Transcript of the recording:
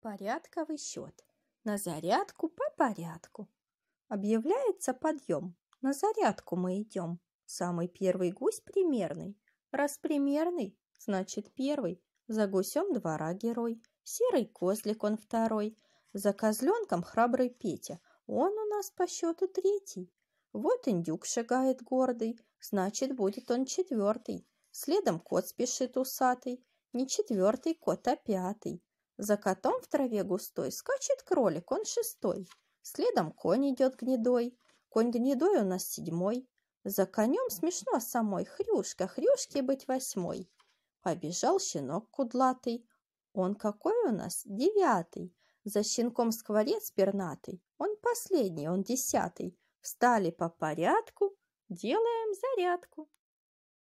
Порядковый счет. На зарядку по порядку. Объявляется подъем. На зарядку мы идем. Самый первый гусь примерный. Раз примерный, значит первый. За гусем двора герой. Серый козлик он второй. За козленком храбрый Петя. Он у нас по счету третий. Вот индюк шагает гордый, значит, будет он четвертый. Следом кот спешит усатый, не четвертый кот, а пятый. За котом в траве густой скачет кролик, он шестой. Следом конь идет гнедой, конь гнедой у нас седьмой. За конем смешно самой, хрюшка, хрюшке быть восьмой. Побежал щенок кудлатый, он какой у нас девятый. За щенком скворец пернатый, он последний, он десятый. Встали по порядку, делаем зарядку.